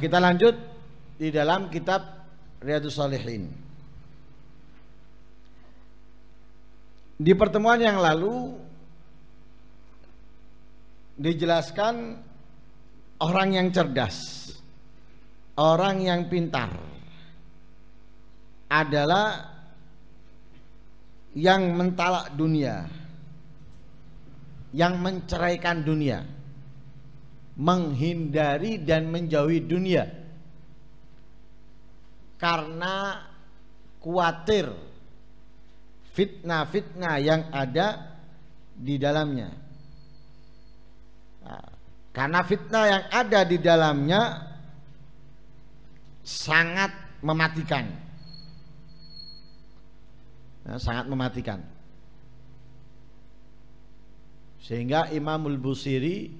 kita lanjut di dalam kitab Riyadus Salihin. Di pertemuan yang lalu dijelaskan orang yang cerdas, orang yang pintar adalah yang mentalak dunia, yang menceraikan dunia menghindari dan menjauhi dunia karena khawatir fitnah-fitnah yang ada di dalamnya. Nah, karena fitnah yang ada di dalamnya sangat mematikan. Nah, sangat mematikan. Sehingga Imamul Busiri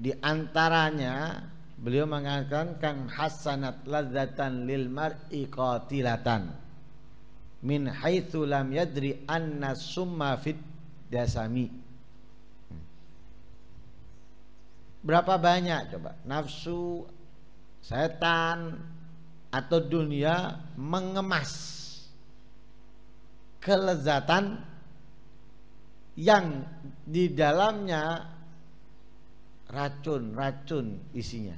di antaranya beliau mengatakan kang hasanat ladzatan lil mar'i qatilatan min haitsu lam yadri anna summa fit dasami. Berapa banyak coba nafsu setan atau dunia mengemas kelezatan yang di dalamnya racun-racun isinya.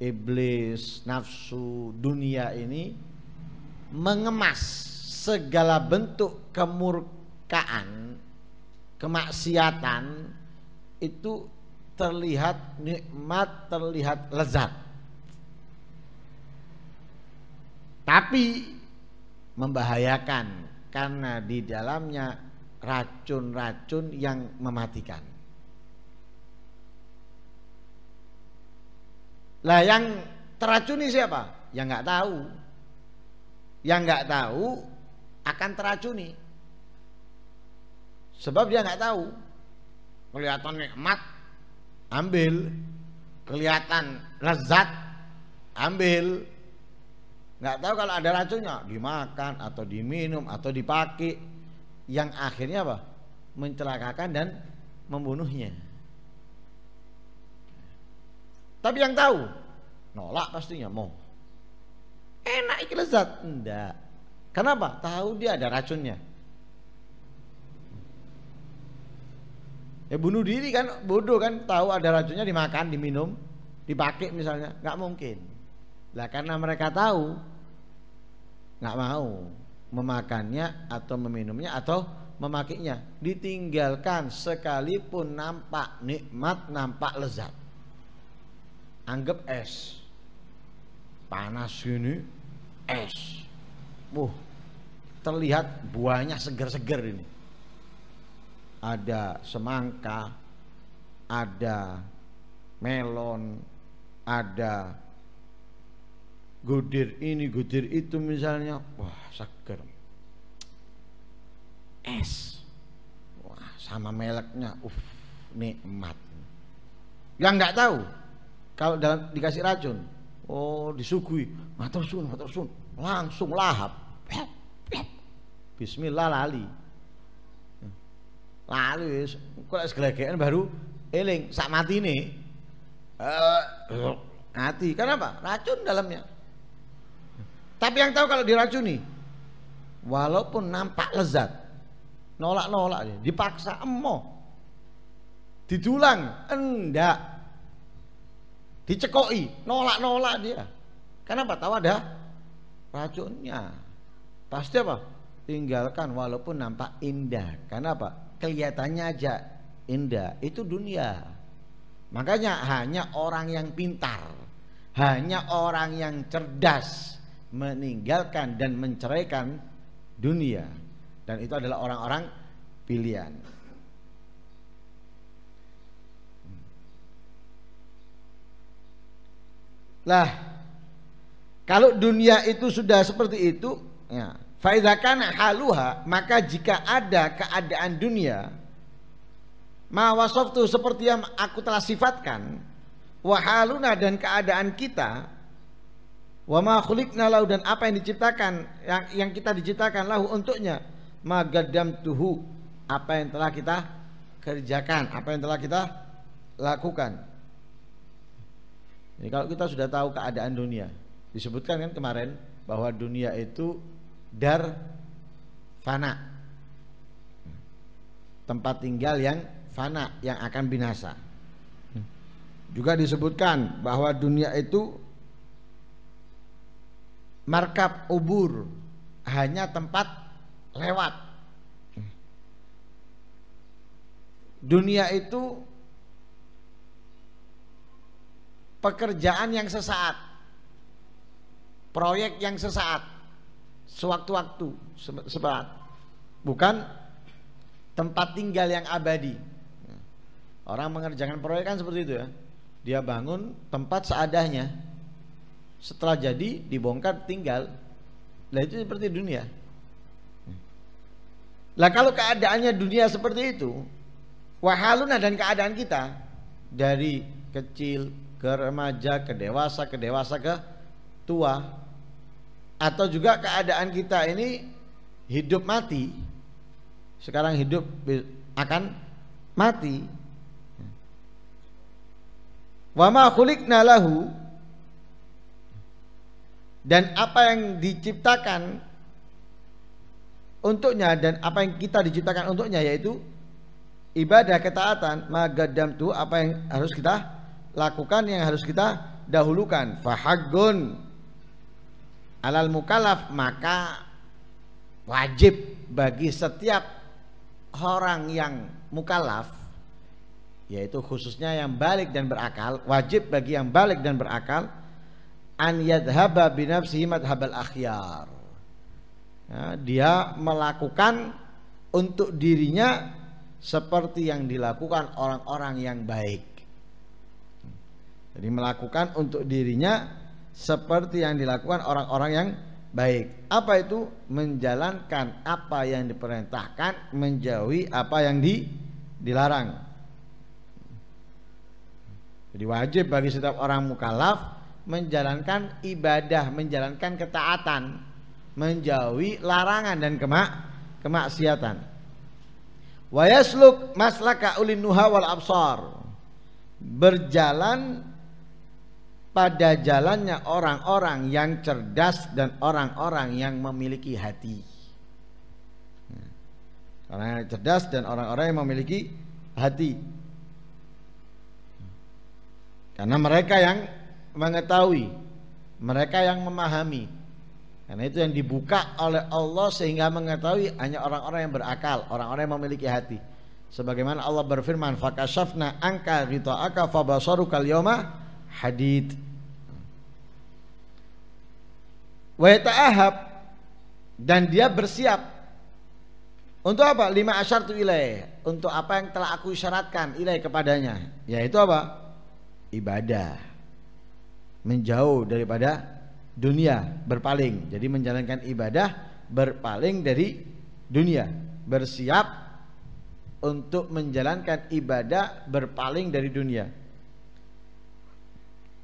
Iblis, nafsu, dunia ini mengemas segala bentuk kemurkaan, kemaksiatan itu terlihat nikmat, terlihat lezat. Tapi membahayakan karena di dalamnya racun-racun yang mematikan. Lah yang teracuni siapa? Yang nggak tahu. Yang nggak tahu akan teracuni. Sebab dia nggak tahu. Kelihatan nikmat, ambil. Kelihatan lezat, ambil. Nggak tahu kalau ada racunnya, dimakan atau diminum atau dipakai yang akhirnya apa? mencelakakan dan membunuhnya. Tapi yang tahu nolak pastinya mau. Enak iki lezat? Enggak. Kenapa? Tahu dia ada racunnya. Ya bunuh diri kan bodoh kan tahu ada racunnya dimakan, diminum, dipakai misalnya, nggak mungkin. Lah karena mereka tahu nggak mau memakannya atau meminumnya atau memakainya ditinggalkan sekalipun nampak nikmat nampak lezat anggap es panas ini es uh terlihat buahnya seger-seger ini ada semangka ada melon ada gudir ini gudir itu misalnya wah seger es wah sama meleknya uff nikmat yang nggak tahu kalau dalam dikasih racun oh disugui matur sun matur sun langsung lahap Bismillah lali lali kalau segelegean baru eling sak mati nih uh, eh, hati karena apa racun dalamnya tapi yang tahu kalau diracuni, walaupun nampak lezat, nolak-nolak dipaksa emoh, didulang, enggak, dicekoi, nolak-nolak dia. Kenapa tahu ada racunnya? Pasti apa? Tinggalkan walaupun nampak indah. Karena apa? Kelihatannya aja indah. Itu dunia. Makanya hanya orang yang pintar, hanya orang yang cerdas, meninggalkan dan menceraikan dunia dan itu adalah orang-orang pilihan. Lah, kalau dunia itu sudah seperti itu, ya, faizakan haluha, maka jika ada keadaan dunia, mawasoftu seperti yang aku telah sifatkan, wahaluna dan keadaan kita, Wa ma khuliqna lahu dan apa yang diciptakan yang, yang kita diciptakan lahu untuknya magadam tuhu apa yang telah kita kerjakan, apa yang telah kita lakukan. Ini kalau kita sudah tahu keadaan dunia, disebutkan kan kemarin bahwa dunia itu dar fana. Tempat tinggal yang fana yang akan binasa. Juga disebutkan bahwa dunia itu markab ubur hanya tempat lewat dunia itu pekerjaan yang sesaat proyek yang sesaat sewaktu-waktu sebat, bukan tempat tinggal yang abadi orang mengerjakan proyek kan seperti itu ya dia bangun tempat seadanya setelah jadi dibongkar tinggal lah itu seperti dunia lah kalau keadaannya dunia seperti itu wahaluna dan keadaan kita dari kecil ke remaja ke dewasa ke dewasa ke tua atau juga keadaan kita ini hidup mati sekarang hidup akan mati wama khuliqna lahu dan apa yang diciptakan untuknya dan apa yang kita diciptakan untuknya yaitu ibadah ketaatan magadam tuh apa yang harus kita lakukan yang harus kita dahulukan fahagun alal mukalaf maka wajib bagi setiap orang yang mukalaf yaitu khususnya yang balik dan berakal wajib bagi yang balik dan berakal an yadhaba binafsihi madhabal akhyar. Ya, dia melakukan untuk dirinya seperti yang dilakukan orang-orang yang baik. Jadi melakukan untuk dirinya seperti yang dilakukan orang-orang yang baik. Apa itu? Menjalankan apa yang diperintahkan, menjauhi apa yang di, dilarang. Jadi wajib bagi setiap orang mukalaf menjalankan ibadah, menjalankan ketaatan, menjauhi larangan dan kemak kemaksiatan. Wa yasluk maslaka ulin nuha wal absar. Berjalan pada jalannya orang-orang yang cerdas dan orang-orang yang memiliki hati. Orang yang cerdas dan orang-orang yang memiliki hati. Karena mereka yang mengetahui, mereka yang memahami. Karena itu yang dibuka oleh Allah sehingga mengetahui hanya orang-orang yang berakal, orang-orang yang memiliki hati. Sebagaimana Allah berfirman, "Fakashafna angka ghita'aka aka fabasaru yawma hadid." Wa ahab dan dia bersiap untuk apa? Lima asyar tu ilai. Untuk apa yang telah aku isyaratkan ilai kepadanya. Yaitu apa? Ibadah menjauh daripada dunia berpaling jadi menjalankan ibadah berpaling dari dunia bersiap untuk menjalankan ibadah berpaling dari dunia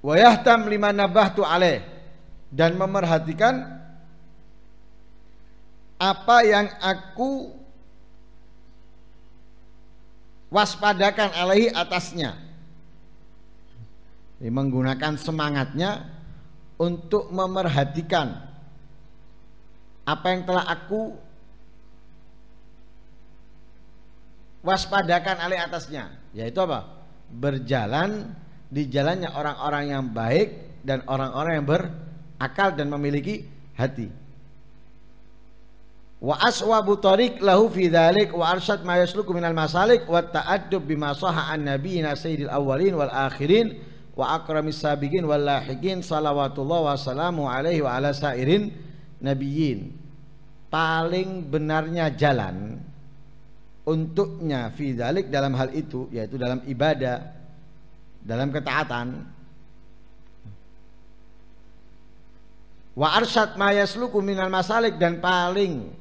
wayahtam lima tu ale dan memerhatikan apa yang aku waspadakan alaihi atasnya jadi menggunakan semangatnya untuk memerhatikan apa yang telah aku waspadakan alih atasnya yaitu apa berjalan di jalannya orang-orang yang baik dan orang-orang yang berakal dan memiliki hati wa aswa tariq lahu fi wa arshad ma yasluku minal masalik wa taadub bima soha an nabiyina sayyidil awwalin wal akhirin wa akramis sabiqin wal lahiqin salawatullah wassalamu alaihi wa ala sairin nabiyyin paling benarnya jalan untuknya fidalik dalam hal itu yaitu dalam ibadah dalam ketaatan wa arsyad ma yasluku minal masalik dan paling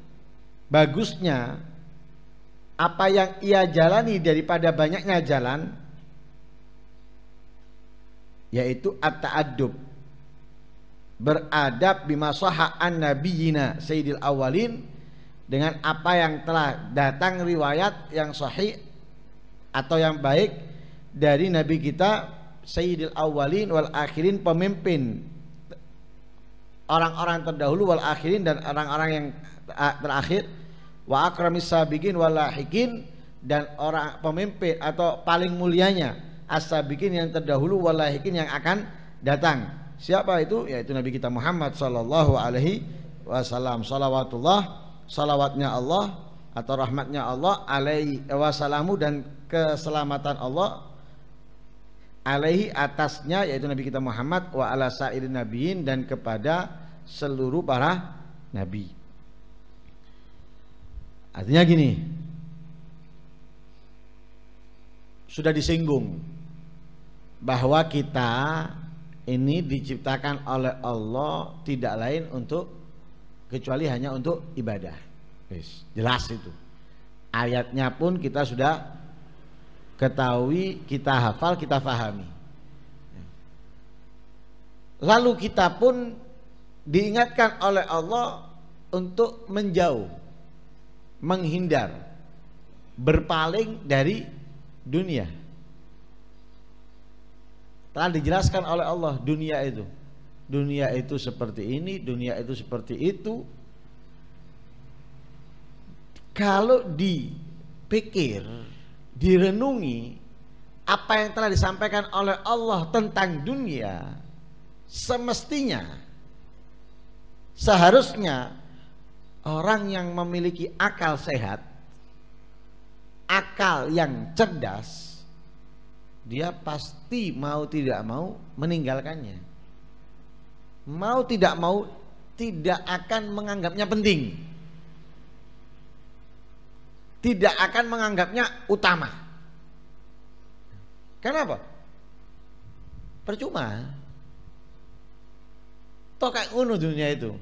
bagusnya apa yang ia jalani daripada banyaknya jalan yaitu at-ta'addub beradab bima saha an nabiyina sayyidil awalin dengan apa yang telah datang riwayat yang sahih atau yang baik dari nabi kita sayyidil awalin wal akhirin pemimpin orang-orang terdahulu wal akhirin dan orang-orang yang terakhir wa akramis sabiqin wal lahiqin dan orang pemimpin atau paling mulianya asabikin yang terdahulu walahikin yang akan datang. Siapa itu? Yaitu Nabi kita Muhammad sallallahu alaihi wasallam. Salawatullah, salawatnya Allah atau rahmatnya Allah alaihi wasallamu dan keselamatan Allah alaihi atasnya yaitu Nabi kita Muhammad wa ala sa'irin nabiin dan kepada seluruh para nabi. Artinya gini. Sudah disinggung bahwa kita ini diciptakan oleh Allah tidak lain untuk kecuali hanya untuk ibadah. Yes. Jelas itu. Ayatnya pun kita sudah ketahui, kita hafal, kita fahami. Lalu kita pun diingatkan oleh Allah untuk menjauh, menghindar, berpaling dari dunia. Telah dijelaskan oleh Allah dunia itu. Dunia itu seperti ini, dunia itu seperti itu. Kalau dipikir, direnungi apa yang telah disampaikan oleh Allah tentang dunia, semestinya seharusnya orang yang memiliki akal sehat, akal yang cerdas, dia pasti mau tidak mau meninggalkannya. Mau tidak mau tidak akan menganggapnya penting. Tidak akan menganggapnya utama. Kenapa? Percuma. Toh kayak uno dunia itu.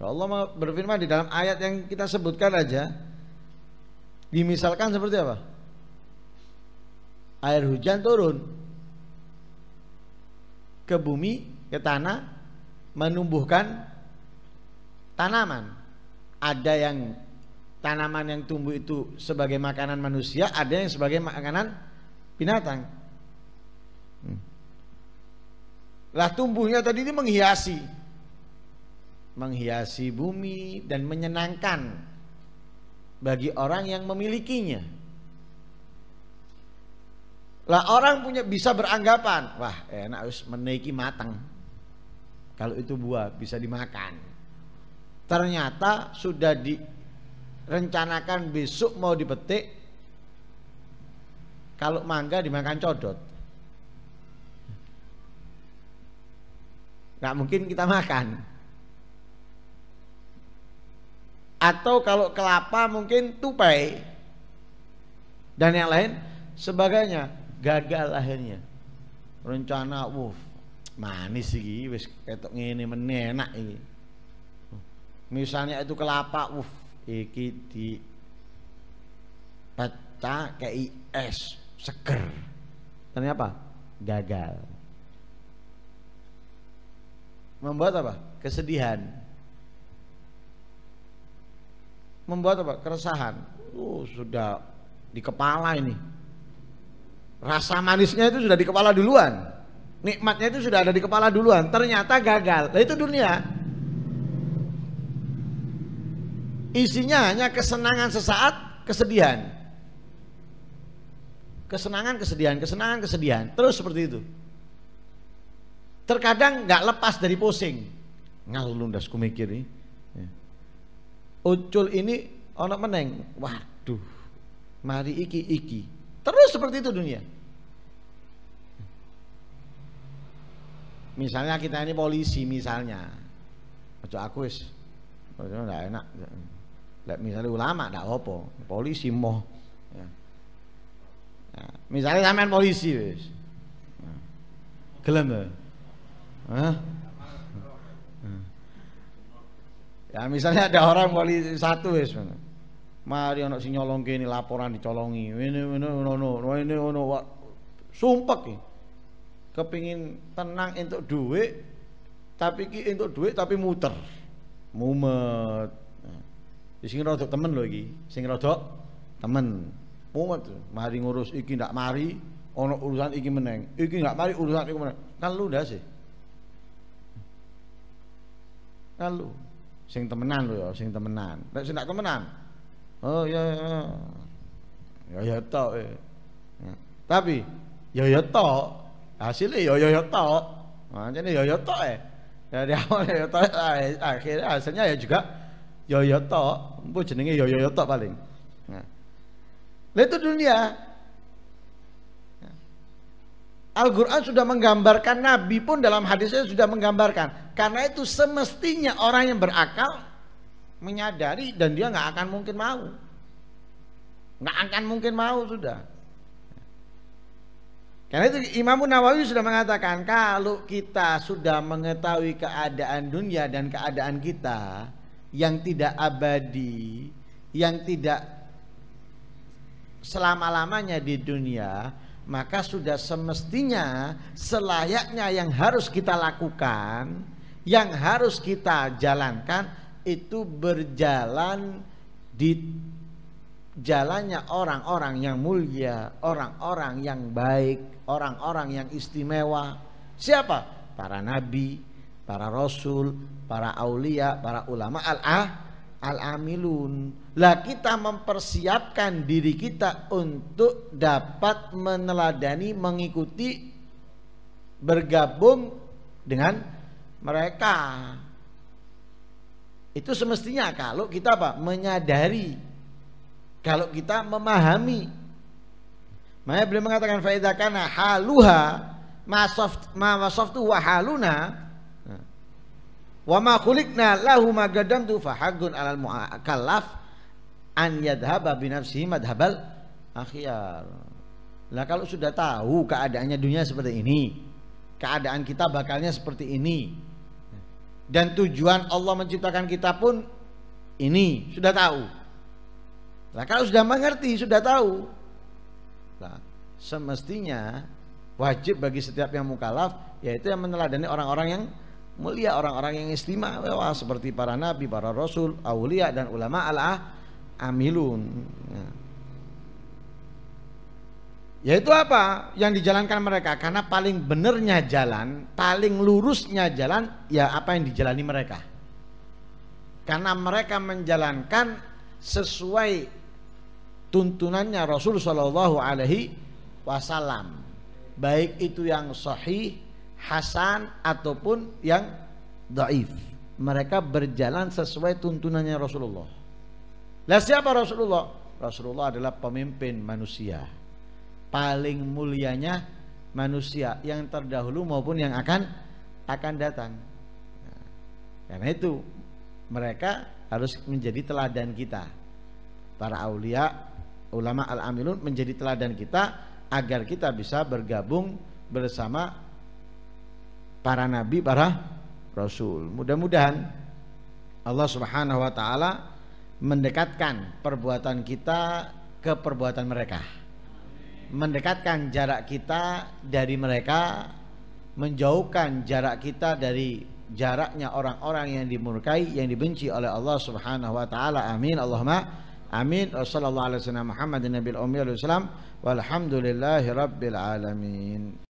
Ya Allah berfirman di dalam ayat yang kita sebutkan aja. Dimisalkan seperti apa? air hujan turun ke bumi, ke tanah, menumbuhkan tanaman. Ada yang tanaman yang tumbuh itu sebagai makanan manusia, ada yang sebagai makanan binatang. Hmm. Lah tumbuhnya tadi ini menghiasi. Menghiasi bumi dan menyenangkan bagi orang yang memilikinya. Lah orang punya bisa beranggapan, wah enak harus menaiki matang. Kalau itu buah bisa dimakan. Ternyata sudah direncanakan besok mau dipetik. Kalau mangga dimakan codot. Gak mungkin kita makan. Atau kalau kelapa mungkin tupai. Dan yang lain sebagainya gagal akhirnya rencana wuf manis sih wis ketok ini menenak ini misalnya itu kelapa wuf iki di peta kis seger ternyata apa gagal membuat apa kesedihan membuat apa keresahan oh sudah di kepala ini Rasa manisnya itu sudah di kepala duluan. Nikmatnya itu sudah ada di kepala duluan. Ternyata gagal. Nah, itu dunia. Isinya hanya kesenangan sesaat, kesedihan. Kesenangan, kesedihan, kesenangan, kesedihan. Terus seperti itu. Terkadang nggak lepas dari pusing ngalundas kumikir mikir ini. Ya. Ucul ini ono meneng. Waduh. Mari iki iki seperti itu dunia. Misalnya kita ini polisi misalnya. Ojo aku wis. enggak enak. Lek misalnya ulama enggak apa, polisi moh. Ya. Nah, misalnya sampean polisi wis. Nah. Gelem ya? Hah? Ya misalnya ada orang polisi satu wis. Ya mari anak si nyolong ini laporan dicolongi Ini, ini, ini, ini, ini, ini, ini, sumpah ki kepingin tenang untuk duit tapi ki untuk duit tapi muter mumet nah, sini rodok temen loh ki sing rodok temen mumet mari ngurus iki ndak mari ono urusan iki meneng iki ndak mari urusan iki meneng kan lu ndak sih kan lu sing temenan lo ya sing temenan nek sing ndak temenan oh ya ya ya ya, ya tok eh. ya. tapi ya ya tok hasilnya ya ya ya tok nah, jadi ya ya tok ya dari awal ya ya tok eh. akhirnya hasilnya ya juga ya ya tok bu jenenge ya, ya ya tok paling nah. itu dunia Al-Quran sudah menggambarkan Nabi pun dalam hadisnya sudah menggambarkan Karena itu semestinya orang yang berakal menyadari dan dia nggak akan mungkin mau nggak akan mungkin mau sudah karena itu Imam Nawawi sudah mengatakan kalau kita sudah mengetahui keadaan dunia dan keadaan kita yang tidak abadi, yang tidak selama-lamanya di dunia, maka sudah semestinya selayaknya yang harus kita lakukan, yang harus kita jalankan itu berjalan di jalannya orang-orang yang mulia, orang-orang yang baik, orang-orang yang istimewa. Siapa? Para nabi, para rasul, para aulia, para ulama al-ah al-amilun. Lah kita mempersiapkan diri kita untuk dapat meneladani, mengikuti bergabung dengan mereka. Itu semestinya kalau kita apa? Menyadari. Kalau kita memahami. Makanya beliau mengatakan faedah karena haluha masoft masoftu wa haluna wa ma kulikna lahu ma tu fahagun alal muakallaf an yadhaba bi madhabal akhyar. nah kalau sudah tahu keadaannya dunia seperti ini, keadaan kita bakalnya seperti ini, dan tujuan Allah menciptakan kita pun ini sudah tahu. Nah, kalau sudah mengerti, sudah tahu. Nah, semestinya wajib bagi setiap yang mukalaf yaitu yang meneladani orang-orang yang mulia, orang-orang yang istimewa seperti para nabi, para rasul, aulia dan ulama al-amilun. Nah. Ya. Yaitu apa? Yang dijalankan mereka karena paling benernya jalan, paling lurusnya jalan ya apa yang dijalani mereka. Karena mereka menjalankan sesuai tuntunannya Rasul Shallallahu alaihi wasallam. Baik itu yang sahih, hasan ataupun yang daif. Mereka berjalan sesuai tuntunannya Rasulullah. Lah siapa Rasulullah? Rasulullah adalah pemimpin manusia paling mulianya manusia yang terdahulu maupun yang akan akan datang. Nah, karena itu mereka harus menjadi teladan kita. Para aulia, ulama al-amilun menjadi teladan kita agar kita bisa bergabung bersama para nabi, para rasul. Mudah-mudahan Allah Subhanahu wa taala mendekatkan perbuatan kita ke perbuatan mereka mendekatkan jarak kita dari mereka, menjauhkan jarak kita dari jaraknya orang-orang yang dimurkai, yang dibenci oleh Allah Subhanahu wa taala. Amin. Allahumma amin. sallallahu alaihi wasallam Muhammadin nabiyil ummi alamin.